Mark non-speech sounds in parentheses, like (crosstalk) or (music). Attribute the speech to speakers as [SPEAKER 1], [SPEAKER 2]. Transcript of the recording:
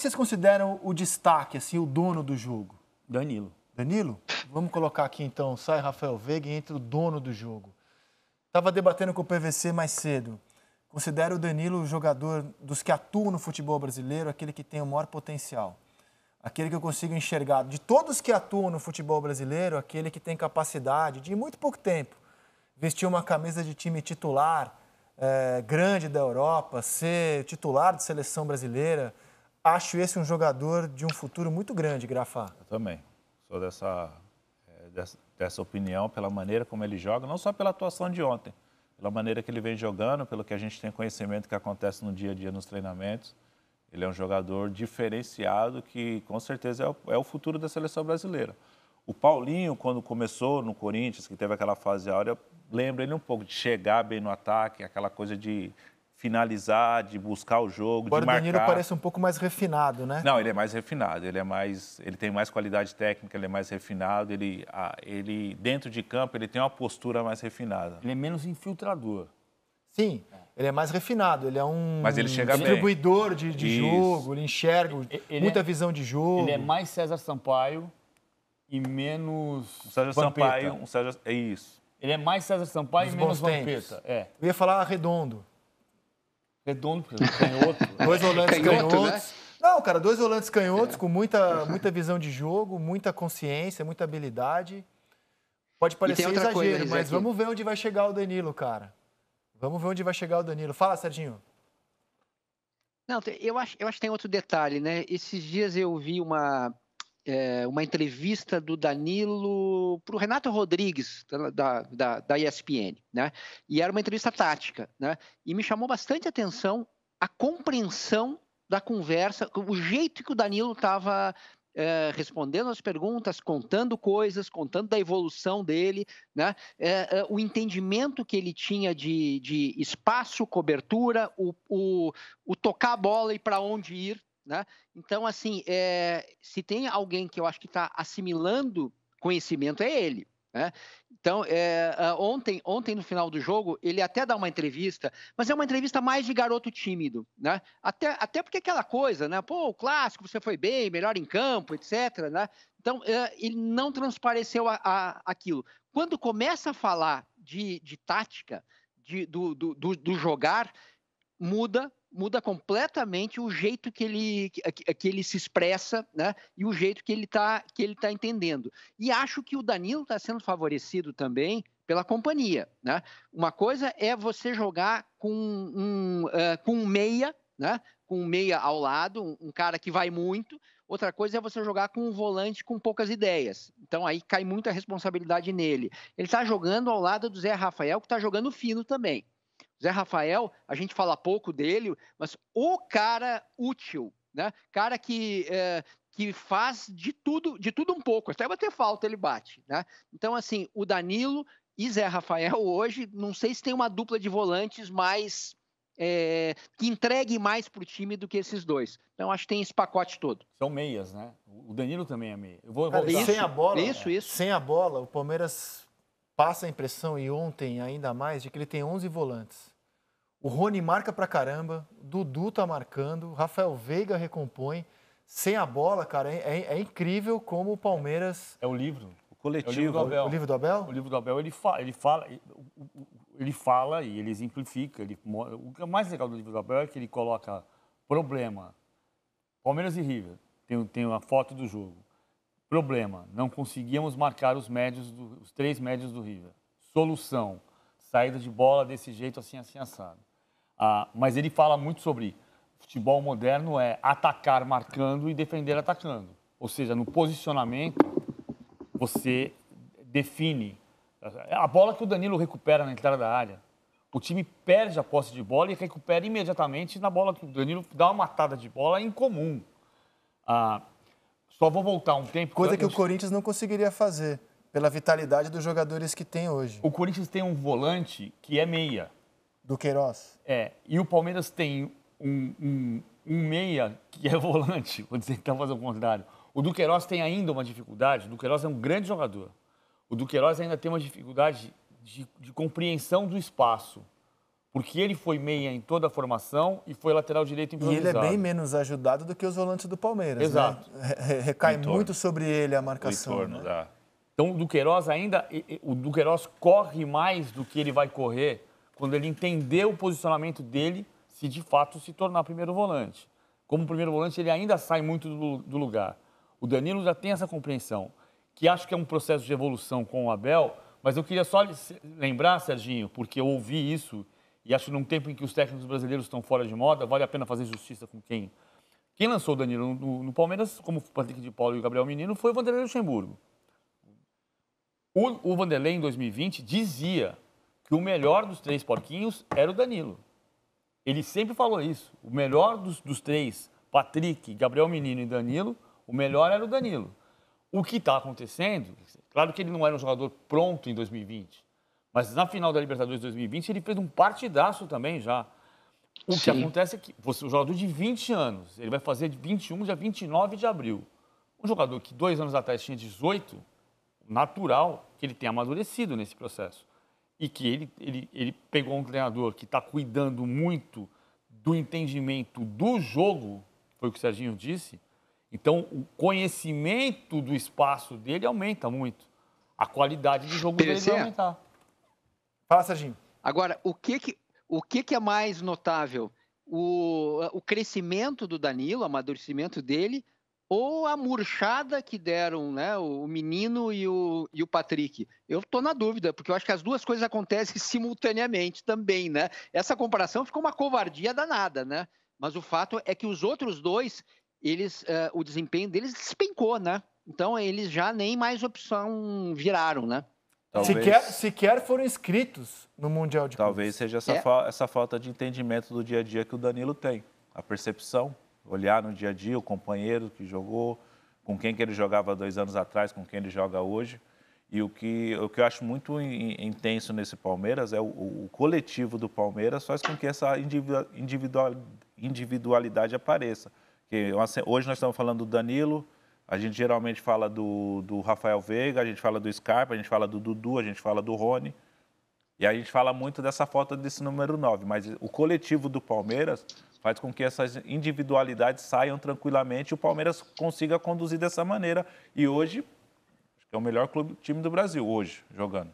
[SPEAKER 1] que vocês consideram o destaque, assim, o dono do jogo? Danilo. Danilo? Vamos colocar aqui então, sai Rafael Veiga e entra o dono do jogo. Estava debatendo com o PVC mais cedo. Considero o Danilo o jogador dos que atuam no futebol brasileiro, aquele que tem o maior potencial. Aquele que eu consigo enxergar. De todos que atuam no futebol brasileiro, aquele que tem capacidade de, em muito pouco tempo, vestir uma camisa de time titular, é, grande da Europa, ser titular de seleção brasileira, acho esse um jogador de um futuro muito grande, Grafá. Eu
[SPEAKER 2] também. Sou dessa, é, dessa, dessa, opinião pela maneira como ele joga, não só pela atuação de ontem, pela maneira que ele vem jogando, pelo que a gente tem conhecimento que acontece no dia a dia nos treinamentos. Ele é um jogador diferenciado que, com certeza, é o, é o futuro da seleção brasileira. O Paulinho, quando começou no Corinthians, que teve aquela fase áurea, lembra ele um pouco de chegar bem no ataque, aquela coisa de finalizar, de buscar o jogo, Agora de marcar. O Danilo parece
[SPEAKER 1] um pouco mais refinado, né? Não, ele
[SPEAKER 2] é mais refinado, ele é mais, ele tem mais qualidade técnica, ele é mais refinado, ele, ele dentro de campo ele tem uma postura mais refinada. Ele é menos infiltrador.
[SPEAKER 1] Sim, ele é mais refinado, ele é
[SPEAKER 2] um Mas ele chega distribuidor
[SPEAKER 1] bem. de, de jogo, ele enxerga ele muita é, visão de jogo. Ele é mais César Sampaio e menos
[SPEAKER 3] o César Vampeta. Sampaio, um
[SPEAKER 2] César, é isso.
[SPEAKER 3] Ele é mais César
[SPEAKER 2] Sampaio Nos e menos Vampeta. É.
[SPEAKER 1] Eu ia falar redondo. Redondo, canhoto. (laughs) Dois volantes canhoto, né? canhotos. Né? Não, cara, dois volantes canhotos é. com muita, muita visão de jogo, muita consciência, muita habilidade. Pode parecer exagero, mas aqui. vamos ver onde vai chegar o Danilo, cara. Vamos ver onde vai chegar o Danilo. Fala, Serginho.
[SPEAKER 4] Não, eu acho, eu acho que tem outro detalhe, né? Esses dias eu vi uma, é, uma entrevista do Danilo para o Renato Rodrigues, da, da, da ESPN, né? E era uma entrevista tática, né? E me chamou bastante atenção a compreensão da conversa, o jeito que o Danilo estava é, respondendo as perguntas, contando coisas, contando da evolução dele, né? É, é, o entendimento que ele tinha de, de espaço, cobertura, o, o, o tocar a bola e para onde ir. Né? Então, assim, é, se tem alguém que eu acho que está assimilando conhecimento, é ele. Né? Então, é, ontem, ontem, no final do jogo, ele até dá uma entrevista, mas é uma entrevista mais de garoto tímido. Né? Até, até porque aquela coisa, né? Pô, o clássico, você foi bem, melhor em campo, etc. Né? Então, é, ele não transpareceu a, a, aquilo. Quando começa a falar de, de tática, de, do, do, do, do jogar, muda muda completamente o jeito que ele, que, que ele se expressa né? e o jeito que ele está tá entendendo. E acho que o Danilo está sendo favorecido também pela companhia. Né? Uma coisa é você jogar com um, uh, com um meia, né? com um meia ao lado, um, um cara que vai muito, Outra coisa é você jogar com um volante com poucas ideias. Então aí cai muita responsabilidade nele. Ele está jogando ao lado do Zé Rafael, que está jogando fino também. Zé Rafael, a gente fala pouco dele, mas o cara útil, né? Cara que, é, que faz de tudo, de tudo um pouco. Até bater falta, ele bate, né? Então, assim, o Danilo e Zé Rafael (laughs) hoje, não sei se tem uma dupla de volantes mais. É, que entregue mais para o time do que esses dois. Então, acho que tem esse pacote todo. São meias, né? O Danilo também é meia. Eu vou Cara, isso, sem a bola. Isso, isso. Sem a bola,
[SPEAKER 1] o Palmeiras passa a impressão, e ontem ainda mais, de que ele tem 11 volantes. O Rony marca pra caramba, Dudu tá marcando, Rafael Veiga recompõe. Sem a bola, cara, é, é, é incrível como o Palmeiras. É o livro, o coletivo. É o, livro do Abel. o livro do
[SPEAKER 3] Abel? O livro do Abel, ele fala, ele fala, ele fala e ele exemplifica. Ele, o é mais legal do livro do Abel é que ele coloca problema. Palmeiras e River, tem, tem uma foto do jogo. Problema, não conseguíamos marcar os médios, do, os três médios do River. Solução, saída de bola desse jeito, assim, assim, assado. Ah, mas ele fala muito sobre futebol moderno é atacar marcando e defender atacando. Ou seja, no posicionamento, você define. A bola que o Danilo recupera na entrada da área, o time perde a posse de bola e recupera imediatamente na bola que o Danilo dá uma matada de bola incomum. Ah, só vou voltar um tempo. Coisa que o
[SPEAKER 1] Corinthians não conseguiria fazer, pela vitalidade dos jogadores que tem hoje. O Corinthians tem um volante que é meia. Do Queiroz.
[SPEAKER 3] É, e o Palmeiras tem um, um, um meia que é (laughs) volante, vou dizer então está fazendo o contrário. O Duqueiroz tem ainda uma dificuldade, o Duqueiroz é um grande jogador. O Duqueiroz ainda tem uma dificuldade de, de compreensão do espaço porque ele foi meia em toda a formação e foi lateral direito improvisado. E ele é bem
[SPEAKER 1] menos ajudado do que os volantes do Palmeiras. Né? Exato. Né? recai muito sobre ele a marcação. Entorno,
[SPEAKER 3] né? Dá. Então o Duqueiroz ainda, o Duqueiroz corre mais do que ele vai correr quando ele entender o posicionamento dele, se de fato se tornar primeiro volante. Como primeiro volante, ele ainda sai muito do, do lugar. O Danilo já tem essa compreensão, que acho que é um processo de evolução com o Abel, mas eu queria só lembrar, Serginho, porque eu ouvi isso e acho que num tempo em que os técnicos brasileiros estão fora de moda, vale a pena fazer justiça com quem. Quem lançou o Danilo no, no Palmeiras, como o Patrick de Paulo e o Gabriel Menino, foi o Vanderlei Luxemburgo. O, o Vanderlei, em 2020, dizia que o melhor dos três porquinhos era o Danilo. Ele sempre falou isso. O melhor dos, dos três, Patrick, Gabriel Menino e Danilo, o melhor era o Danilo. O que está acontecendo, claro que ele não era um jogador pronto em 2020, mas na final da Libertadores 2020 ele fez um partidaço também já. O Sim. que acontece é que você, um jogador de 20 anos, ele vai fazer de 21 a 29 de abril. Um jogador que dois anos atrás tinha 18, natural que ele tenha amadurecido nesse processo e que ele, ele, ele pegou um treinador que está cuidando muito do entendimento do jogo, foi o que o Serginho disse, então o conhecimento do espaço dele aumenta muito. A qualidade do jogo dele vai aumentar.
[SPEAKER 4] Fala, Serginho. Agora, o que, que, o que, que é mais notável? O, o crescimento do Danilo, o amadurecimento dele, ou a murchada que deram, né, o menino e o, e o Patrick. Eu estou na dúvida, porque eu acho que as duas coisas acontecem (laughs) simultaneamente também, né? Essa comparação ficou uma covardia danada, né? Mas o fato é que os outros dois, eles, uh, o desempenho deles despencou, né? Então eles já nem mais opção viraram, né? Sequer,
[SPEAKER 1] sequer foram inscritos no Mundial de Clubes. Talvez seja essa, é. fa
[SPEAKER 2] essa falta de entendimento do dia a dia que o Danilo tem, a percepção olhar no dia a dia o companheiro que jogou, com quem que ele jogava dois anos atrás, com quem ele joga hoje. E o que, o que eu acho muito intenso nesse Palmeiras é o, o coletivo do Palmeiras faz com que essa individual, individualidade apareça. Que, hoje nós estamos falando do Danilo, a gente geralmente fala do, do Rafael Veiga, a gente fala do Scarpa, a gente fala do Dudu, a gente fala do Rony. E a gente fala muito dessa foto desse número 9, mas o coletivo do Palmeiras faz com que essas individualidades saiam tranquilamente e o Palmeiras consiga conduzir dessa maneira. E hoje, é o melhor clube, time do Brasil, hoje, jogando.